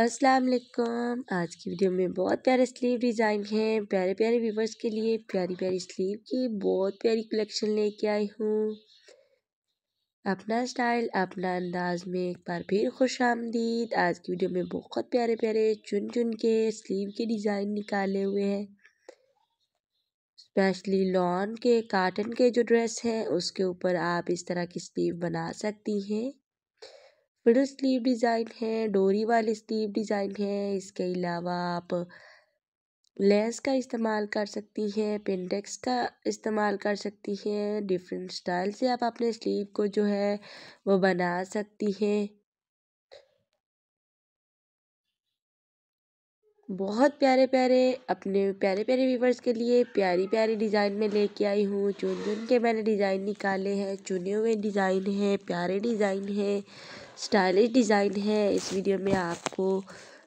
असलम आज की वीडियो में बहुत प्यारे स्लीव डिज़ाइन हैं प्यारे प्यारे व्यूवर्स के लिए प्यारी प्यारी स्लीव की बहुत प्यारी कलेक्शन लेके आई हूँ अपना स्टाइल अपना अंदाज में एक बार फिर खुश आमदीद आज की वीडियो में बहुत प्यारे प्यारे चुन चुन के स्लीव के डिज़ाइन निकाले हुए हैं स्पेशली लॉन के काटन के जो ड्रेस हैं उसके ऊपर आप इस तरह की स्लीव बना सकती हैं मिडल स्लीव डिज़ाइन है डोरी वाली स्लीव डिज़ाइन है इसके अलावा आप लेस का इस्तेमाल कर सकती हैं पेंडेक्स का इस्तेमाल कर सकती हैं डिफरेंट स्टाइल से आप अपने स्लीव को जो है वो बना सकती हैं बहुत प्यारे प्यारे अपने प्यारे प्यारे व्यूवर्स के लिए प्यारी प्यारी डिज़ाइन में लेके आई हूँ चुन चुन के मैंने डिज़ाइन निकाले हैं चुने हुए डिज़ाइन हैं प्यारे डिज़ाइन हैं स्टाइलिश डिज़ाइन है इस वीडियो में आपको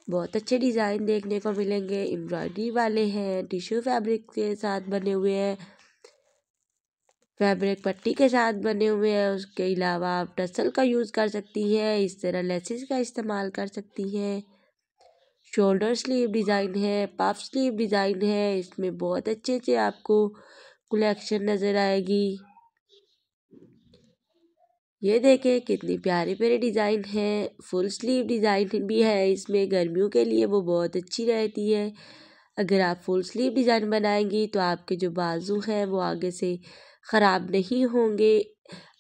बहुत अच्छे डिज़ाइन देखने को मिलेंगे एम्ब्रॉयडरी वाले हैं टिश्यू फैब्रिक के साथ बने हुए हैं फैब्रिक पट्टी के साथ बने हुए हैं उसके अलावा आप टसल का यूज़ कर सकती हैं इस तरह लेसिस का इस्तेमाल कर सकती हैं शोल्डर स्लीव डिज़ाइन है पफ स्लीव डिज़ाइन है इसमें बहुत अच्छे अच्छे आपको कलेक्शन नज़र आएगी ये देखें कितनी प्यारे प्यारे डिज़ाइन हैं फुल स्लीव डिज़ाइन भी है इसमें गर्मियों के लिए वो बहुत अच्छी रहती है अगर आप फुल स्लीव डिज़ाइन बनाएंगी तो आपके जो बाजू हैं वो आगे से ख़राब नहीं होंगे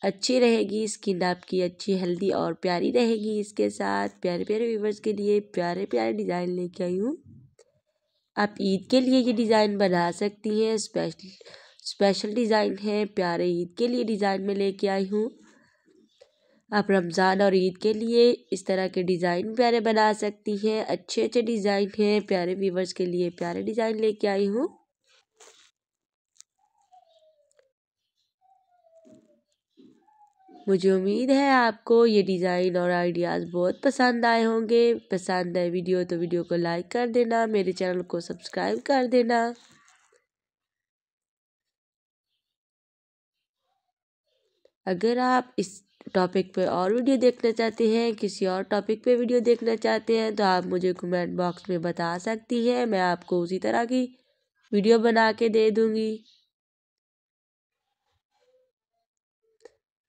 अच्छी रहेगी स्किन आपकी अच्छी हेल्दी और प्यारी रहेगी इसके साथ प्यारे प्यारे व्यूवर्स के लिए प्यारे प्यारे डिज़ाइन लेके आई हूँ आप ईद के लिए ये डिज़ाइन बना सकती हैं स्पेशल स्पेशल डिज़ाइन है प्यारे ईद के लिए डिज़ाइन में लेके आई हूँ आप रमज़ान और ईद के लिए इस तरह के डिज़ाइन प्यारे बना सकती हैं अच्छे अच्छे डिज़ाइन हैं प्यारे व्यूवर्स के लिए प्यारे डिज़ाइन लेके आई हूँ मुझे उम्मीद है आपको ये डिज़ाइन और आइडियाज़ बहुत पसंद आए होंगे पसंद आए वीडियो तो वीडियो को लाइक कर देना मेरे चैनल को सब्सक्राइब कर देना अगर आप इस टॉपिक पे और वीडियो देखना चाहते हैं किसी और टॉपिक पे वीडियो देखना चाहते हैं तो आप मुझे कमेंट बॉक्स में बता सकती हैं मैं आपको उसी तरह की वीडियो बना के दे दूँगी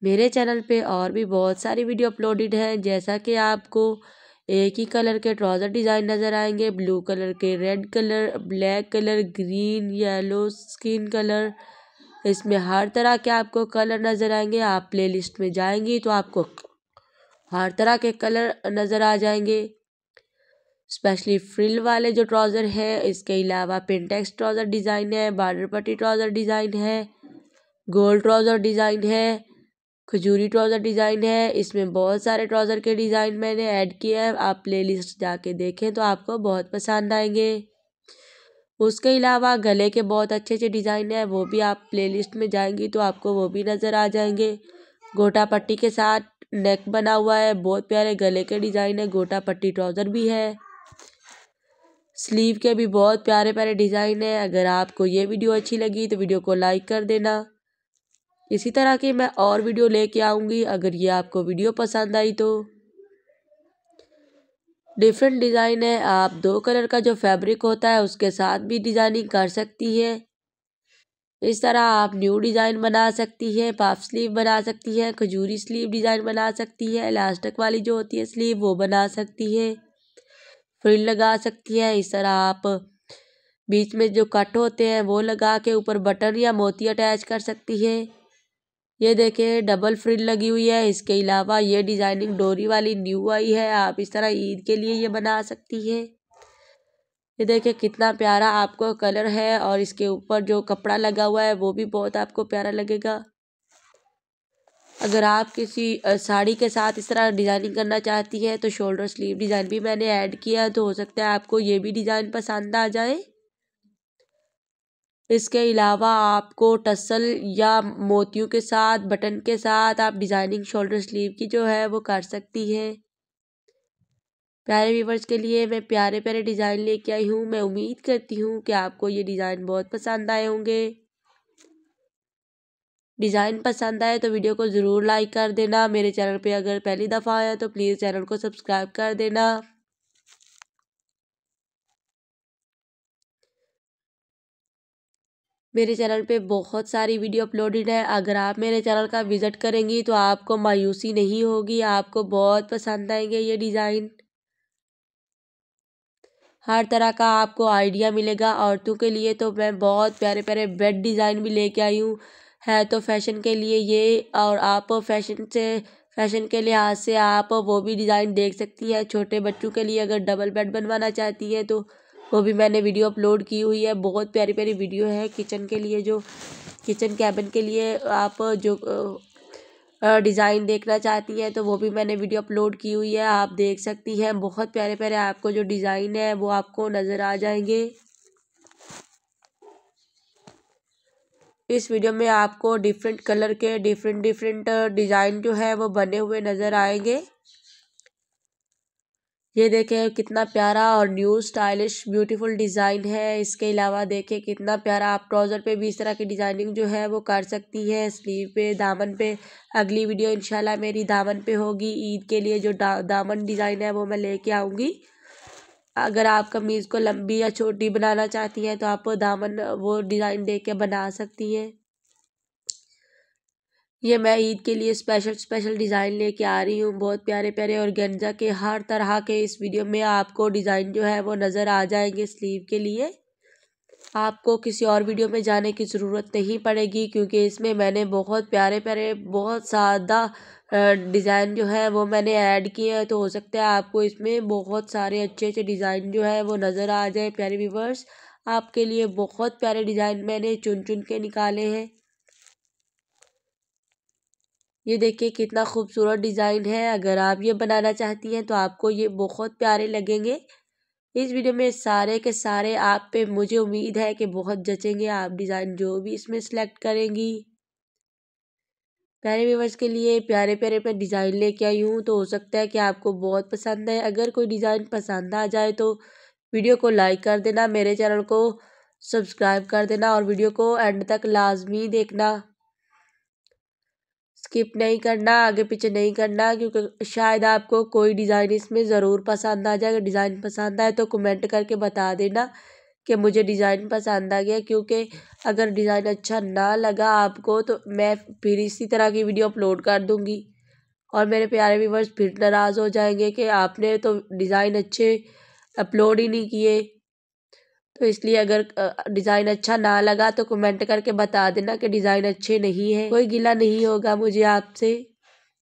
मेरे चैनल पे और भी बहुत सारी वीडियो अपलोडेड हैं जैसा कि आपको एक ही कलर के ट्राउज़र डिज़ाइन नज़र आएंगे ब्लू कलर के red colour black colour green yellow skin colour इसमें हर तरह के आपको कलर नज़र आएंगे आप प्लेलिस्ट में जाएंगी तो आपको हर तरह के कलर नज़र आ जाएंगे स्पेशली फ्रिल वाले जो ट्राउज़र हैं इसके अलावा पेंटेक्स ट्राउज़र डिज़ाइन है बार्डर पट्टी ट्राउज़र डिज़ाइन है गोल्ड ट्राउज़र डिज़ाइन है खजूरी ट्राउजर डिजाइन है इसमें बहुत सारे ट्राउजर के डिजाइन मैंने ऐड किए हैं आप प्लेलिस्ट जाके देखें तो आपको बहुत पसंद आएंगे उसके अलावा गले के बहुत अच्छे अच्छे डिज़ाइन है वो भी आप प्लेलिस्ट में जाएंगी तो आपको वो भी नज़र आ जाएंगे गोटा पट्टी के साथ नेक बना हुआ है बहुत प्यारे गले के डिज़ाइन है गोटा पट्टी ट्राउज़र भी है स्लीव के भी बहुत प्यारे प्यारे डिज़ाइन है अगर आपको ये वीडियो अच्छी लगी तो वीडियो को लाइक कर देना इसी तरह की मैं और वीडियो लेके आऊँगी अगर ये आपको वीडियो पसंद आई तो डिफरेंट डिज़ाइन है आप दो कलर का जो फैब्रिक होता है उसके साथ भी डिज़ाइनिंग कर सकती हैं इस तरह आप न्यू डिज़ाइन बना सकती हैं पाफ स्लीव बना सकती हैं खजूरी स्लीव डिज़ाइन बना सकती हैं इलास्टिक वाली जो होती है स्लीव वो बना सकती हैं फ्रिल लगा सकती हैं इस तरह आप बीच में जो कट होते हैं वो लगा के ऊपर बटन या मोती अटैच कर सकती हैं ये देखिए डबल फ्रिज लगी हुई है इसके अलावा ये डिज़ाइनिंग डोरी वाली न्यू आई है आप इस तरह ईद के लिए ये बना सकती हैं ये देखिए कितना प्यारा आपको कलर है और इसके ऊपर जो कपड़ा लगा हुआ है वो भी बहुत आपको प्यारा लगेगा अगर आप किसी साड़ी के साथ इस तरह डिज़ाइनिंग करना चाहती है तो शोल्डर स्लीव डिज़ाइन भी मैंने ऐड किया है तो हो सकता है आपको ये भी डिज़ाइन पसंद आ जाए इसके अलावा आपको टसल या मोतियों के साथ बटन के साथ आप डिज़ाइनिंग शोल्डर स्लीव की जो है वो कर सकती हैं प्यारे व्यूवर्स के लिए मैं प्यारे प्यारे डिज़ाइन लेके आई हूँ मैं उम्मीद करती हूँ कि आपको ये डिज़ाइन बहुत पसंद आए होंगे डिज़ाइन पसंद आए तो वीडियो को ज़रूर लाइक कर देना मेरे चैनल पे अगर पहली दफ़ा आया तो प्लीज़ चैनल को सब्सक्राइब कर देना मेरे चैनल पे बहुत सारी वीडियो अपलोडेड है अगर आप मेरे चैनल का विज़िट करेंगी तो आपको मायूसी नहीं होगी आपको बहुत पसंद आएंगे ये डिज़ाइन हर तरह का आपको आइडिया मिलेगा औरतों के लिए तो मैं बहुत प्यारे प्यारे बेड डिज़ाइन भी लेके आई हूँ है तो फैशन के लिए ये और आप फैशन से फैशन के लिहाज से आप वो भी डिज़ाइन देख सकती हैं छोटे बच्चों के लिए अगर डबल बेड बनवाना चाहती हैं तो वो भी मैंने वीडियो अपलोड की हुई है बहुत प्यारी प्यारी वीडियो है किचन के लिए जो किचन कैबिन के लिए आप जो डिज़ाइन देखना चाहती हैं तो वो भी मैंने वीडियो अपलोड की हुई है आप देख सकती हैं बहुत प्यारे प्यारे आपको जो डिज़ाइन है वो आपको नज़र आ जाएंगे इस वीडियो में आपको डिफरेंट कलर के डिफरेंट डिफरेंट डिज़ाइन जो है वो बने हुए नज़र आएंगे ये देखें कितना प्यारा और न्यू स्टाइलिश ब्यूटीफुल डिज़ाइन है इसके अलावा देखें कितना प्यारा आप ट्राउज़र पे भी इस तरह की डिज़ाइनिंग जो है वो कर सकती हैं स्लीव पे दामन पे अगली वीडियो इंशाल्लाह मेरी दामन पे होगी ईद के लिए जो दा, दामन डिज़ाइन है वो मैं लेके आऊँगी अगर आप कमीज़ को लंबी या छोटी बनाना चाहती हैं तो आप दामन वो डिज़ाइन दे के बना सकती हैं ये मैं ईद के लिए स्पेशल स्पेशल डिज़ाइन लेके आ रही हूँ बहुत प्यारे प्यारे और गेंजा के हर तरह के इस वीडियो में आपको डिज़ाइन जो है वो नज़र आ जाएंगे स्लीव के लिए आपको किसी और वीडियो में जाने की ज़रूरत नहीं पड़ेगी क्योंकि इसमें मैंने बहुत प्यारे प्यारे बहुत सादा डिज़ाइन जो है वो मैंने ऐड किए हैं तो हो सकता है आपको इसमें बहुत सारे अच्छे अच्छे डिज़ाइन जो है वो नज़र आ जाए प्यारे व्यूवर्स आपके लिए बहुत प्यारे डिज़ाइन मैंने चुन चुन के निकाले हैं ये देखिए कितना खूबसूरत डिज़ाइन है अगर आप ये बनाना चाहती हैं तो आपको ये बहुत प्यारे लगेंगे इस वीडियो में सारे के सारे आप पे मुझे उम्मीद है कि बहुत जचेंगे आप डिज़ाइन जो भी इसमें सेलेक्ट करेंगी प्यारे व्यूवर्स के लिए प्यारे प्यारे मैं डिज़ाइन लेके आई हूँ तो हो सकता है कि आपको बहुत पसंद है अगर कोई डिज़ाइन पसंद आ जाए तो वीडियो को लाइक कर देना मेरे चैनल को सब्सक्राइब कर देना और वीडियो को एंड तक लाजमी देखना स्किप नहीं करना आगे पीछे नहीं करना क्योंकि शायद आपको कोई डिज़ाइन इसमें ज़रूर पसंद आ जाए अगर डिज़ाइन पसंद आए तो कमेंट करके बता देना कि मुझे डिज़ाइन पसंद आ गया क्योंकि अगर डिज़ाइन अच्छा ना लगा आपको तो मैं फिर इसी तरह की वीडियो अपलोड कर दूँगी और मेरे प्यारे व्यूवर्स फिर नाराज़ हो जाएंगे कि आपने तो डिज़ाइन अच्छे अपलोड ही नहीं किए तो इसलिए अगर डिज़ाइन अच्छा ना लगा तो कमेंट करके बता देना कि डिज़ाइन अच्छे नहीं है कोई गिला नहीं होगा मुझे आपसे